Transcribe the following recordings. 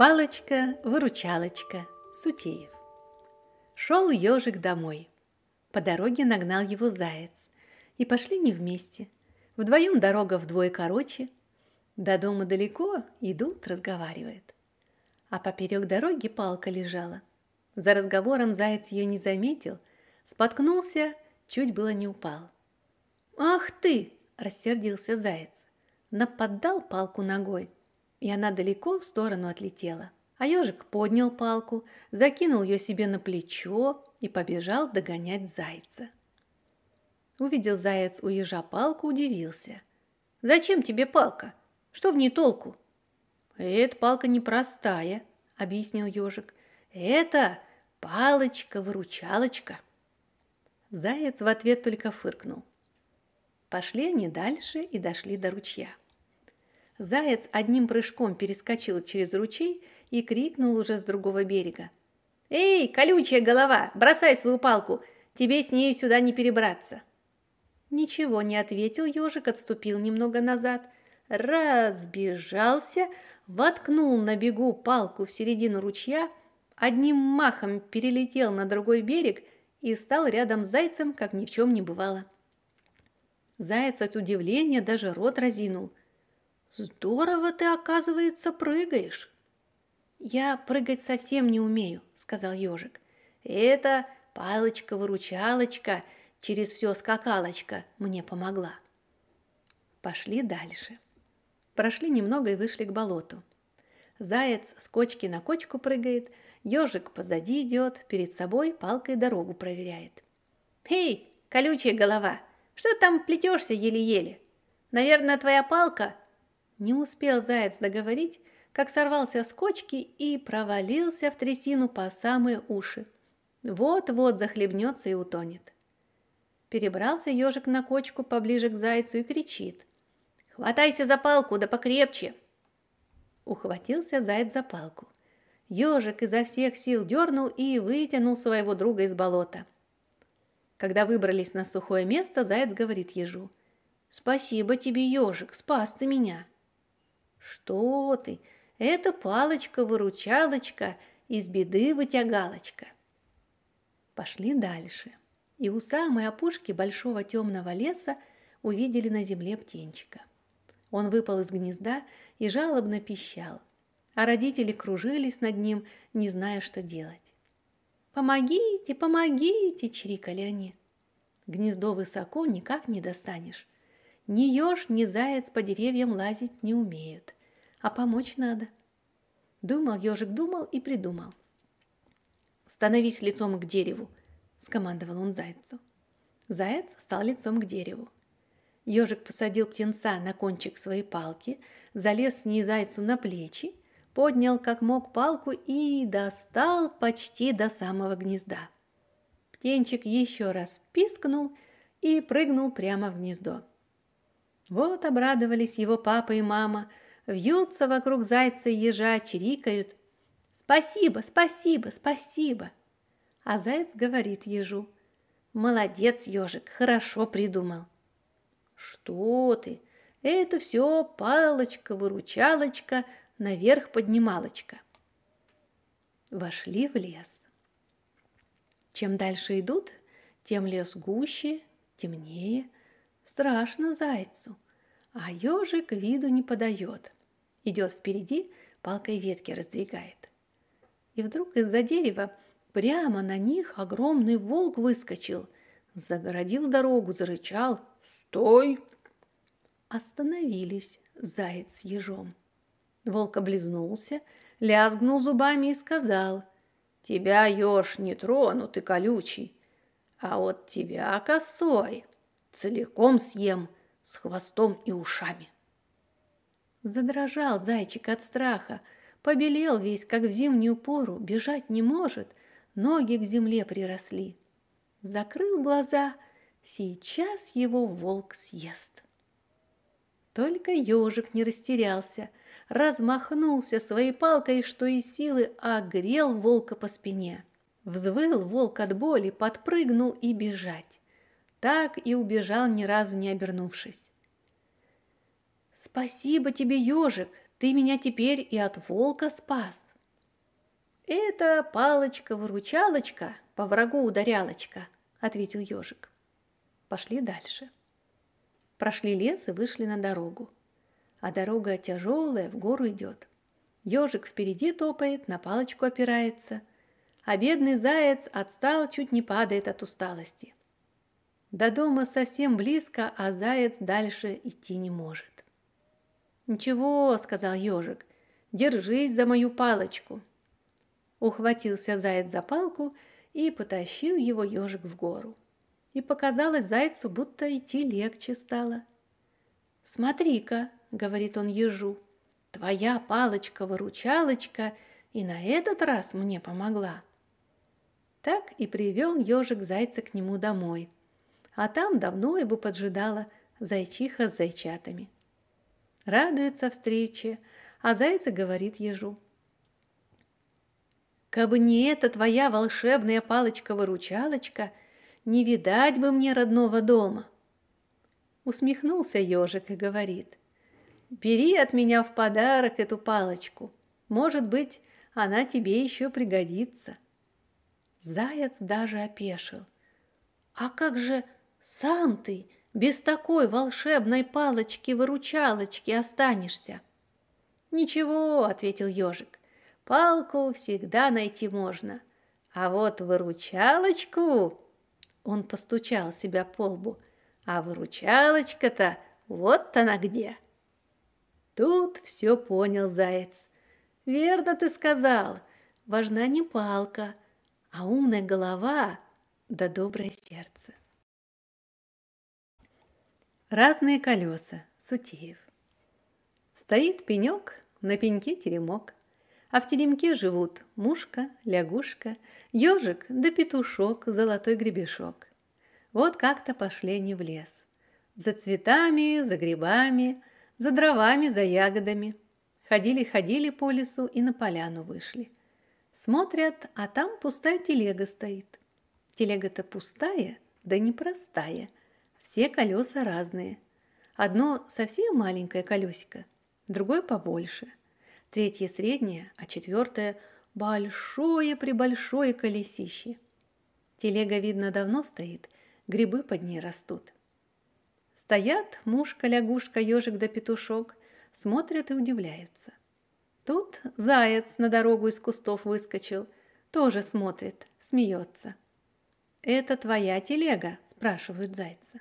Палочка-выручалочка. Сутеев. Шел ежик домой. По дороге нагнал его заяц. И пошли не вместе. Вдвоем дорога вдвое короче. До дома далеко, идут, разговаривают. А поперек дороги палка лежала. За разговором заяц ее не заметил. Споткнулся, чуть было не упал. «Ах ты!» – рассердился заяц. Нападал палку ногой – и она далеко в сторону отлетела. А ёжик поднял палку, закинул ее себе на плечо и побежал догонять зайца. Увидел заяц у ежа палку, удивился. «Зачем тебе палка? Что в ней толку?» «Эта палка непростая», — объяснил ёжик. «Это палочка-выручалочка». Заяц в ответ только фыркнул. Пошли они дальше и дошли до ручья. Заяц одним прыжком перескочил через ручей и крикнул уже с другого берега. «Эй, колючая голова, бросай свою палку, тебе с нею сюда не перебраться!» Ничего не ответил ежик, отступил немного назад, разбежался, воткнул на бегу палку в середину ручья, одним махом перелетел на другой берег и стал рядом с зайцем, как ни в чем не бывало. Заяц от удивления даже рот разинул – Здорово ты, оказывается, прыгаешь. Я прыгать совсем не умею, сказал ежик. Это палочка-выручалочка, через все скакалочка мне помогла. Пошли дальше. Прошли немного и вышли к болоту. Заяц с кочки на кочку прыгает, ежик позади идет, перед собой палкой дорогу проверяет. «Эй, колючая голова, что там плетешься еле-еле? Наверное, твоя палка не успел заяц договорить, как сорвался с кочки и провалился в трясину по самые уши. Вот-вот захлебнется и утонет. Перебрался ежик на кочку поближе к зайцу и кричит. «Хватайся за палку, да покрепче!» Ухватился заяц за палку. Ежик изо всех сил дернул и вытянул своего друга из болота. Когда выбрались на сухое место, заяц говорит ежу. «Спасибо тебе, ежик, спас ты меня!» Что ты? Это палочка-выручалочка, из беды вытягалочка. Пошли дальше. И у самой опушки большого темного леса увидели на земле птенчика. Он выпал из гнезда и жалобно пищал, а родители кружились над ним, не зная, что делать. «Помогите, помогите!» – чирикали они. «Гнездо высоко, никак не достанешь. Ни еж, ни заяц по деревьям лазить не умеют, а помочь надо. Думал ежик, думал и придумал. «Становись лицом к дереву», – скомандовал он зайцу. Заяц стал лицом к дереву. Ежик посадил птенца на кончик своей палки, залез с ней зайцу на плечи, поднял как мог палку и достал почти до самого гнезда. Птенчик еще раз пискнул и прыгнул прямо в гнездо. Вот обрадовались его папа и мама, вьются вокруг зайца и ежа, чирикают. «Спасибо, спасибо, спасибо!» А заяц говорит ежу. «Молодец, ежик, хорошо придумал!» «Что ты? Это все палочка-выручалочка, наверх-поднималочка!» Вошли в лес. Чем дальше идут, тем лес гуще, темнее – Страшно зайцу. А ежик виду не подает. Идет впереди, палкой ветки раздвигает. И вдруг из-за дерева прямо на них огромный волк выскочил. Загородил дорогу, зарычал. «Стой!» Остановились заяц с ежом. Волк облизнулся, лязгнул зубами и сказал. «Тебя, еж, не трону, ты колючий, а вот тебя, косой, Целиком съем, с хвостом и ушами. Задрожал зайчик от страха, побелел весь, как в зимнюю пору, бежать не может, ноги к земле приросли. Закрыл глаза, сейчас его волк съест. Только ежик не растерялся, размахнулся своей палкой, что и силы, огрел волка по спине. Взвыл волк от боли, подпрыгнул и бежать. Так и убежал, ни разу не обернувшись. «Спасибо тебе, ежик, ты меня теперь и от волка спас!» «Это палочка-выручалочка, по врагу ударялочка», — ответил ежик. Пошли дальше. Прошли лес и вышли на дорогу. А дорога тяжелая, в гору идет. Ежик впереди топает, на палочку опирается. А бедный заяц отстал, чуть не падает от усталости. До дома совсем близко, а заяц дальше идти не может. «Ничего», — сказал ежик, — «держись за мою палочку». Ухватился заяц за палку и потащил его ежик в гору. И показалось зайцу, будто идти легче стало. «Смотри-ка», — говорит он ежу, — «твоя палочка-выручалочка и на этот раз мне помогла». Так и привел ежик зайца к нему домой — а там давно его поджидала зайчиха с зайчатами. Радуется встрече, а зайца говорит ежу. «Кабы не эта твоя волшебная палочка-выручалочка, не видать бы мне родного дома!» Усмехнулся ежик и говорит. «Бери от меня в подарок эту палочку. Может быть, она тебе еще пригодится». Заяц даже опешил. «А как же...» Сам ты без такой волшебной палочки-выручалочки останешься. Ничего, ответил ежик, палку всегда найти можно. А вот выручалочку... Он постучал себя по лбу. А выручалочка-то вот она где. Тут все понял заяц. Верно ты сказал. Важна не палка, а умная голова да доброе сердце. Разные колеса. Сутеев. Стоит пенек, на пеньке теремок, а в теремке живут мушка, лягушка, ежик да петушок, золотой гребешок. Вот как-то пошли они в лес. За цветами, за грибами, за дровами, за ягодами. Ходили-ходили по лесу и на поляну вышли. Смотрят, а там пустая телега стоит. Телега-то пустая, да непростая – все колеса разные. Одно совсем маленькое колесико, другое побольше, третье среднее, а четвертое большое-пребольшое при колесище. Телега, видно, давно стоит, грибы под ней растут. Стоят мушка, лягушка, ежик да петушок, смотрят и удивляются. Тут заяц на дорогу из кустов выскочил, тоже смотрит, смеется. «Это твоя телега?» – спрашивают зайца.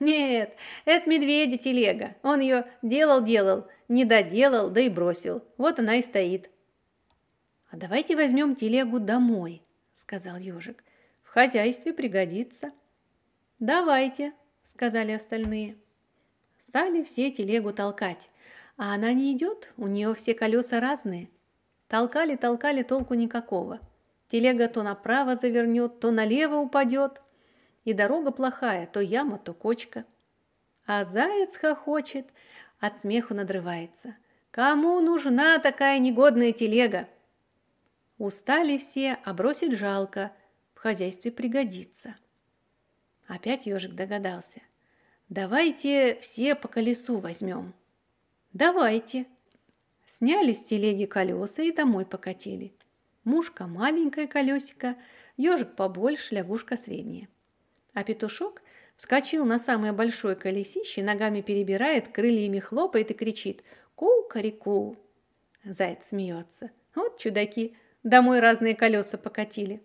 Нет, это медведя телега. Он ее делал-делал, не доделал, да и бросил. Вот она и стоит. А давайте возьмем телегу домой, сказал ежик. В хозяйстве пригодится. Давайте, сказали остальные. Стали все телегу толкать. А она не идет, у нее все колеса разные. Толкали, толкали, толку никакого. Телега то направо завернет, то налево упадет – и дорога плохая, то яма, то кочка. А заяц хохочет, от смеху надрывается. Кому нужна такая негодная телега? Устали все, а бросить жалко, в хозяйстве пригодится. Опять ежик догадался. Давайте все по колесу возьмем. Давайте. Сняли с телеги колеса и домой покатили. Мушка маленькое колесико, ежик побольше, лягушка средняя. А петушок вскочил на самое большое колесище, ногами перебирает, крыльями хлопает и кричит ку ку Заяц смеется. Вот чудаки, домой разные колеса покатили.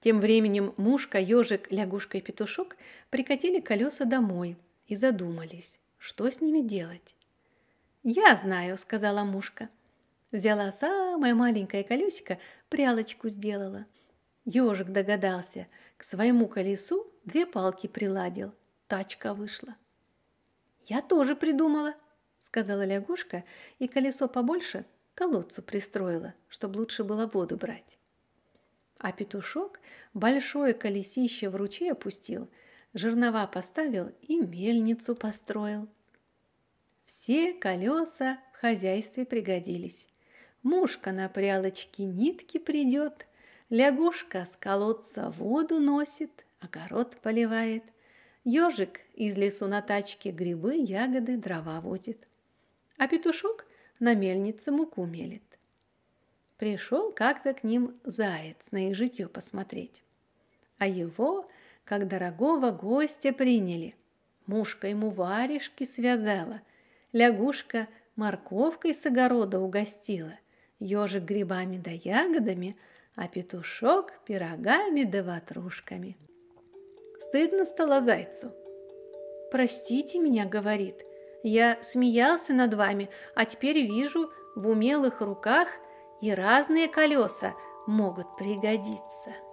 Тем временем мушка, ежик, лягушка и петушок прикатили колеса домой и задумались, что с ними делать. «Я знаю», — сказала мушка. Взяла самое маленькое колесико, прялочку сделала — Ёжик догадался, к своему колесу две палки приладил. Тачка вышла. «Я тоже придумала», — сказала лягушка, и колесо побольше к колодцу пристроила, чтобы лучше было воду брать. А петушок большое колесище в ручей опустил, жернова поставил и мельницу построил. Все колеса в хозяйстве пригодились. Мушка на прялочке нитки придет — Лягушка с колодца воду носит, огород поливает. Ежик из лесу на тачке грибы, ягоды, дрова возит. А петушок на мельнице муку мелит. Пришел как-то к ним заяц на их житье посмотреть. А его, как дорогого гостя, приняли. Мушка ему варежки связала, лягушка морковкой с огорода угостила, ежик грибами да ягодами – а петушок – пирогами да ватрушками. Стыдно стало зайцу. «Простите меня», – говорит, – «я смеялся над вами, а теперь вижу в умелых руках и разные колеса могут пригодиться».